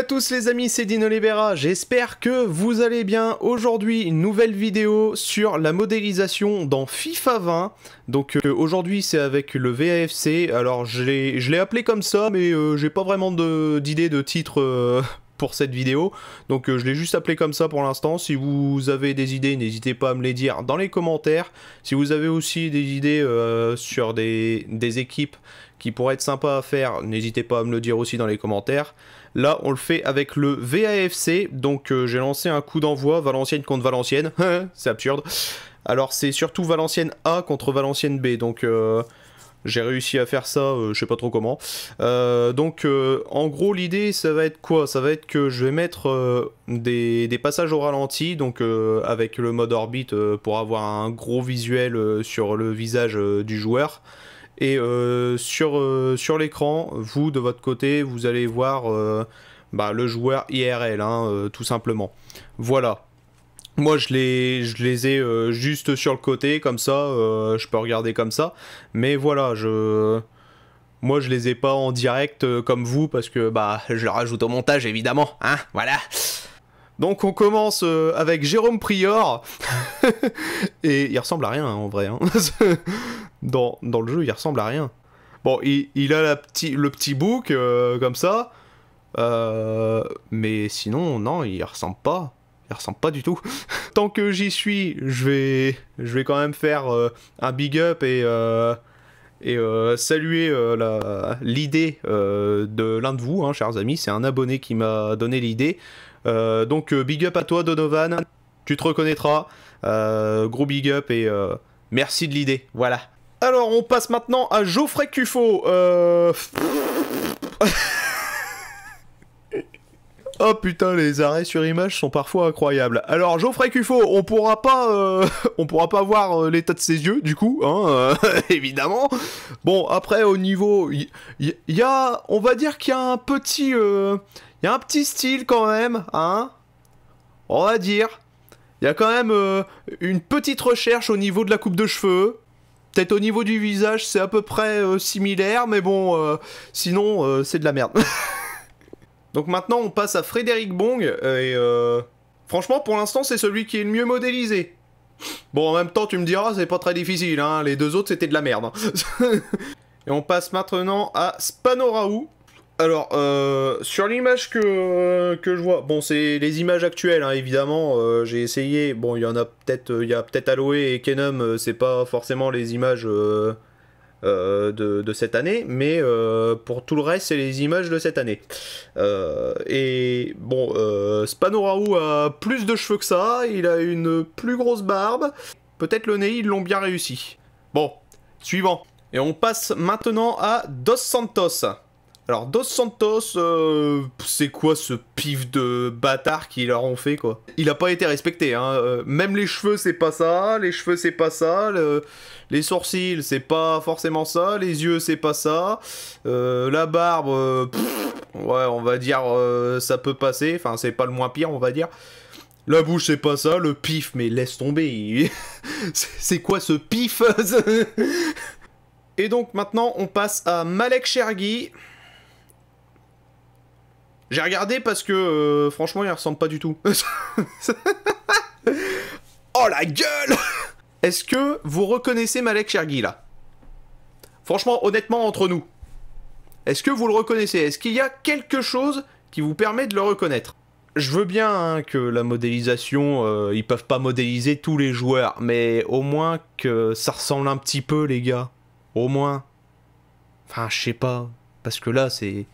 à tous les amis, c'est Dino Libera, j'espère que vous allez bien. Aujourd'hui, une nouvelle vidéo sur la modélisation dans FIFA 20. Donc euh, aujourd'hui, c'est avec le VAFC. Alors je l'ai appelé comme ça, mais euh, j'ai pas vraiment d'idée de, titre euh, pour cette vidéo. Donc je l'ai juste appelé comme ça pour l'instant. Si vous avez des idées, n'hésitez pas à me les dire dans les commentaires. Si vous avez aussi des idées sur des équipes qui pourraient être sympas à faire, n'hésitez pas à me le dire aussi dans les commentaires. Là, on le fait avec le VAFC. Donc, euh, j'ai lancé un coup d'envoi Valenciennes contre Valenciennes. c'est absurde. Alors, c'est surtout Valenciennes A contre Valenciennes B. Donc, euh, j'ai réussi à faire ça, euh, je sais pas trop comment. donc, en gros, l'idée, ça va être quoi Ça va être que je vais mettre des, des, passages au ralenti, donc avec le mode orbite pour avoir un gros visuel sur le visage du joueur. Et euh, sur, euh, sur l'écran, vous, de votre côté, vous allez voir euh, bah, le joueur IRL, hein, tout simplement. Voilà. Moi, je les, je les ai juste sur le côté, comme ça, je peux regarder comme ça. Mais voilà, je... Moi, je les ai pas en direct comme vous, parce que bah, je le rajoute au montage, évidemment. Hein, voilà. Donc, on commence avec Jérôme Prior. Et il ressemble à rien, en vrai. Hein. dans, dans le jeu, il ressemble à rien. Bon, il, il a la petit, le petit bouc euh, comme ça, euh, mais sinon, non, il ressemble pas. Il ressemble pas du tout. Tant que j'y suis, je vais, je vais quand même faire euh, un big up et, euh, et saluer l'idée de l'un de vous, hein, chers amis. C'est un abonné qui m'a donné l'idée. donc, big up à toi, Donovan. Tu te reconnaîtras. gros big up et merci de l'idée. Voilà. Alors, on passe maintenant à Geoffrey Cuffo. Euh, oh putain, les arrêts sur image sont parfois incroyables. Alors Geoffrey Cuffo, on pourra pas, euh, on pourra pas voir euh, l'état de ses yeux du coup, hein, évidemment. Bon après au niveau, il on va dire qu'il y a un petit, il y a un petit style quand même, hein. On va dire, il y a quand même une petite recherche au niveau de la coupe de cheveux. Peut-être au niveau du visage, c'est à peu près euh, similaire, mais bon, euh, sinon, euh, c'est de la merde. Donc maintenant, on passe à Frédéric Bong, et franchement, pour l'instant, c'est celui qui est le mieux modélisé. Bon, en même temps, tu me diras, c'est pas très difficile, hein, les deux autres, c'était de la merde. Hein. et on passe maintenant à Spanoraou, alors, euh, sur l'image que, je vois, bon, c'est les images actuelles, hein, évidemment. Euh, j'ai essayé. Bon, il y en a peut-être, il y a peut-être Aloe et Kenom, euh, c'est pas forcément les images de, de, cette année, mais pour tout le reste, c'est les images de cette année. et bon, Spanoraou a plus de cheveux que ça, il a une plus grosse barbe. Peut-être le nez, ils l'ont bien réussi. Bon, suivant. Et on passe maintenant à Dos Santos. Alors Dos Santos, euh, c'est quoi ce pif de bâtard qu'ils leur ont fait quoi Il a pas été respecté, hein. Euh, même les cheveux c'est pas ça, les cheveux c'est pas ça, les sourcils c'est pas forcément ça, les yeux c'est pas ça, euh, la barbe, ouais on va dire ça peut passer, enfin c'est pas le moins pire on va dire. La bouche c'est pas ça, le pif mais laisse tomber, c'est quoi ce pif Et donc maintenant on passe à Malek Chergui. J'ai regardé parce que euh, franchement, il ressemble pas du tout. oh la gueule Est-ce que vous reconnaissez Malek Shergi là Franchement, honnêtement, entre nous, est-ce que vous le reconnaissez Est-ce qu'il y a quelque chose qui vous permet de le reconnaître je veux bien hein, que la modélisation, euh, ils peuvent pas modéliser tous les joueurs, mais au moins que ça ressemble un petit peu, les gars. Au moins. Enfin, je sais pas. Parce que là, c'est.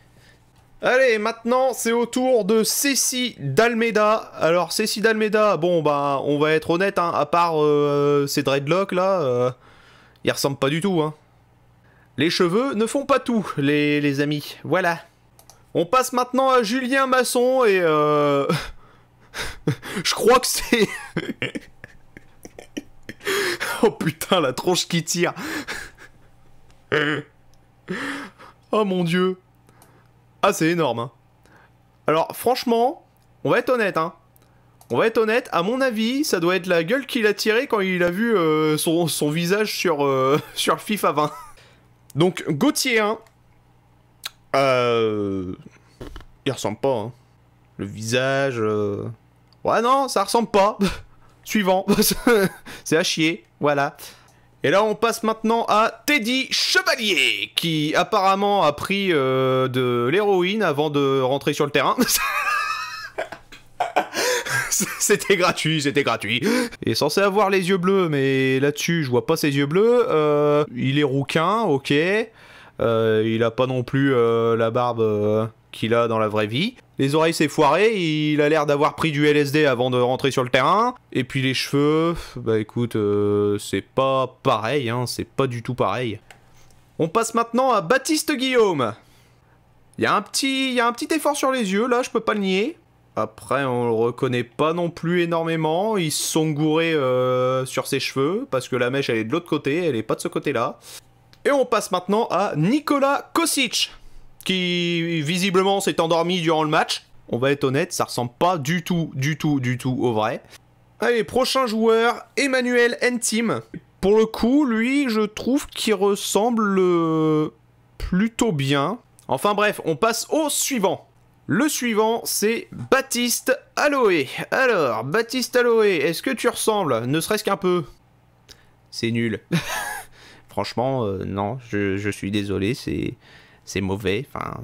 Allez, maintenant c'est au tour de Cécile Dalméda. Alors Cécile Dalméda, bon bah on va être honnête, hein, à part euh, ces dreadlocks là, euh, Il ressemble ressemblent pas du tout. Hein. Les cheveux ne font pas tout, les, amis. Voilà. On passe maintenant à Julien Masson et euh, je crois que c'est... oh putain la tronche qui tire. oh mon dieu. Ah, c'est énorme. Hein. Alors, franchement, on va être honnête, hein. On va être honnête, à mon avis, ça doit être la gueule qu'il a tirée quand il a vu euh, son, visage sur, euh, sur sur FIFA 20. Donc, Gauthier 1. Hein, euh, il ressemble pas, hein. Le visage... Ouais, non, ça ressemble pas. Suivant. c'est à chier, voilà. Et là, on passe maintenant à Teddy Chevalier, qui apparemment a pris euh, de l'héroïne avant de rentrer sur le terrain. c'était gratuit, c'était gratuit. Il est censé avoir les yeux bleus, mais là-dessus, je vois pas ses yeux bleus. Euh, il est rouquin, ok. Euh, il a pas non plus la barbe qu'il a dans la vraie vie. Les oreilles s'est foirées, il a l'air d'avoir pris du LSD avant de rentrer sur le terrain. Et puis les cheveux, bah écoute, euh, c'est pas pareil, hein, c'est pas du tout pareil. On passe maintenant à Baptiste Guillaume. Il y, a un petit, y a un petit effort sur les yeux, là, je peux pas le nier. Après, on le reconnaît pas non plus énormément. Ils se sont gourés euh, sur ses cheveux, parce que la mèche, elle est de l'autre côté, elle est pas de ce côté-là. Et on passe maintenant à Nicolas Kosic qui visiblement s'est endormi durant le match. On va être honnête, ça ressemble pas du tout, du tout, du tout au vrai. Allez, prochain joueur, Emmanuel Entim. Pour le coup, lui, je trouve qu'il ressemble euh, plutôt bien. Enfin bref, on passe au suivant. Le suivant, c'est Baptiste Aloé. Alors, Baptiste Aloé, est-ce que tu ressembles Ne serait-ce qu'un peu C'est nul. Franchement, euh, non, je suis désolé, c'est c'est mauvais, enfin,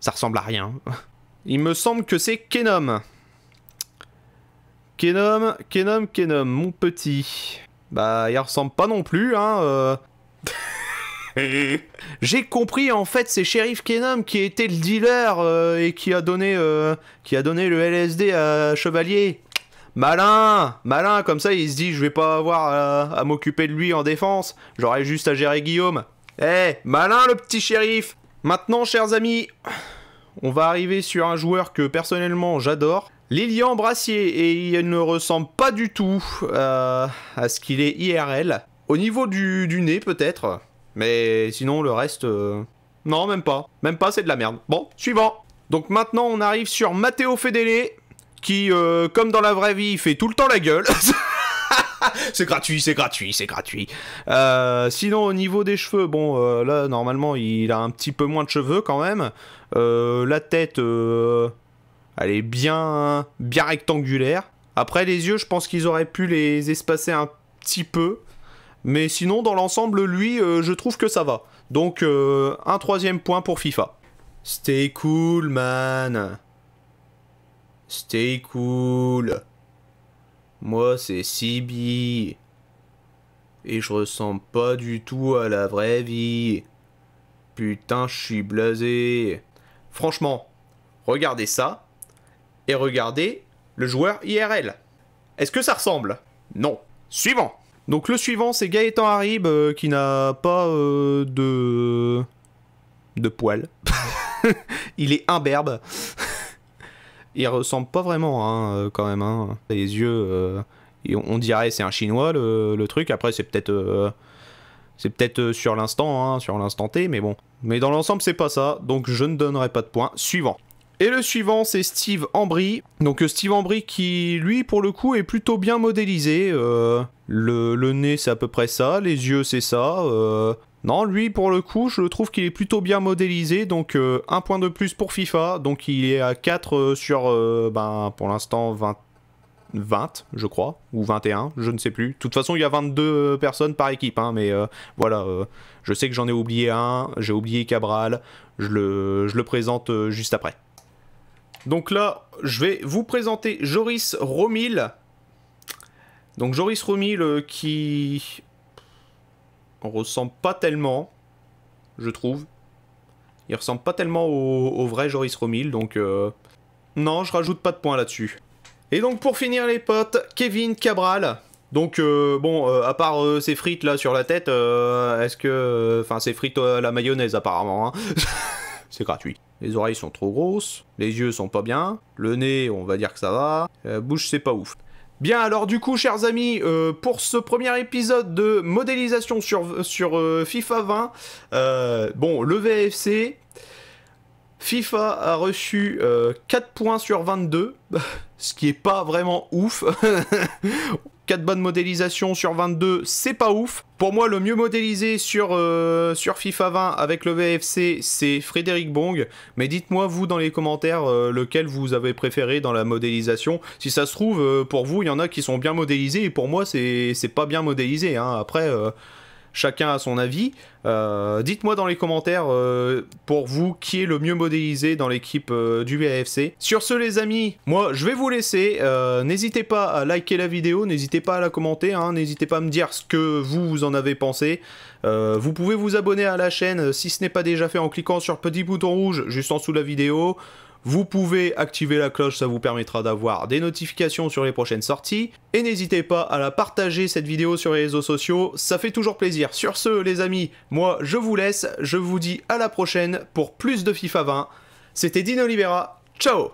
ça ressemble à rien. Il me semble que c'est Kenom. Kenom, Kenom, Kenom, mon petit. Bah, il ressemble pas non plus, hein. Euh. J'ai compris, en fait, c'est Sheriff Kenom qui était le dealer euh, et qui a, donné, euh, qui a donné le LSD à Chevalier. Malin Malin, comme ça, il se dit, je vais pas avoir à, à m'occuper de lui en défense. J'aurai juste à gérer Guillaume. Eh, malin le petit shérif Maintenant, chers amis, on va arriver sur un joueur que personnellement j'adore. Lilian Brassier, et il ne ressemble pas du tout euh, à ce qu'il est IRL. Au niveau du, du nez peut-être, mais sinon le reste... Euh, non, même pas. Même pas, c'est de la merde. Bon, suivant. Donc maintenant, on arrive sur Matteo Fedele, qui, euh, comme dans la vraie vie, fait tout le temps la gueule. c'est gratuit, c'est gratuit, c'est gratuit. Euh, sinon, au niveau des cheveux, bon, euh, là, normalement, il a un petit peu moins de cheveux quand même. Euh, la tête, elle est bien, bien rectangulaire. Après, les yeux, je pense qu'ils auraient pu les espacer un petit peu. Mais sinon, dans l'ensemble, lui, je trouve que ça va. Donc, un troisième point pour FIFA. Stay cool, man. Stay cool. Moi, c'est Sibi. Et je ressemble pas du tout à la vraie vie. Putain, je suis blasé. Franchement, regardez ça et regardez le joueur IRL. Est-ce que ça ressemble Non. Suivant. Donc le suivant, c'est Gaëtan Harib euh, qui n'a pas euh, de de poils. Il est imberbe. Il ressemble pas vraiment, hein, euh, quand même. Hein. Les yeux, euh, on dirait c'est un chinois le, truc. Après, c'est peut-être, euh, peut sur l'instant, hein, sur l'instant T, mais bon. Mais dans l'ensemble, c'est pas ça. Donc, je ne donnerai pas de points. Suivant. Et le suivant, c'est Steve Ambry. Donc Steve Ambry qui, lui, pour le coup, est plutôt bien modélisé. le, nez, c'est à peu près ça. Les yeux, c'est ça. Non, lui, pour le coup, je trouve qu'il est plutôt bien modélisé. Donc, euh, un point de plus pour FIFA. Donc, il est à 4 euh, sur, euh, ben, pour l'instant, 20, 20, je crois. Ou 21, je ne sais plus. De toute façon, il y a 22 personnes par équipe. Hein, mais voilà, je sais que j'en ai oublié un. J'ai oublié Cabral. Je le, je le présente juste après. Donc là, je vais vous présenter Joris Romil. Donc Joris Romil qui on ressemble pas tellement, je trouve. Il ressemble pas tellement au, vrai Joris Romil, donc euh, non, je rajoute pas de points là-dessus. Et donc pour finir les potes, Kevin Cabral. Donc euh, bon, euh, à part ces frites là sur la tête, est-ce que, enfin ces frites à la mayonnaise apparemment. Hein. C'est gratuit. Les oreilles sont trop grosses, les yeux sont pas bien, le nez on va dire que ça va, bouche c'est pas ouf. Bien, alors du coup, chers amis, euh, pour ce premier épisode de modélisation sur, sur euh, FIFA 20, euh, bon, le VFC, FIFA a reçu 4 euh, points sur 22, ce qui est pas vraiment ouf. 4 bonnes modélisations sur 22, c'est pas ouf. Pour moi, le mieux modélisé sur, euh, FIFA 20 avec le VFC, c'est Frédéric Bong. Mais dites-moi, vous, dans les commentaires, euh, lequel vous avez préféré dans la modélisation. Si ça se trouve, pour vous, il y en a qui sont bien modélisés, et pour moi, c'est pas bien modélisé. Hein. Après chacun a son avis. Euh, dites-moi dans les commentaires euh, pour vous qui est le mieux modélisé dans l'équipe euh, du VAFC. Sur ce les amis, moi je vais vous laisser. n'hésitez pas à liker la vidéo, n'hésitez pas à la commenter, hein. n'hésitez pas à me dire ce que vous, vous en avez pensé. vous pouvez vous abonner à la chaîne si ce n'est pas déjà fait en cliquant sur petit bouton rouge juste en dessous de la vidéo. Vous pouvez activer la cloche, ça vous permettra d'avoir des notifications sur les prochaines sorties. Et n'hésitez pas à la partager cette vidéo sur les réseaux sociaux, ça fait toujours plaisir. Sur ce les amis, moi je vous laisse, je vous dis à la prochaine pour plus de FIFA 20. C'était Dino Libera, ciao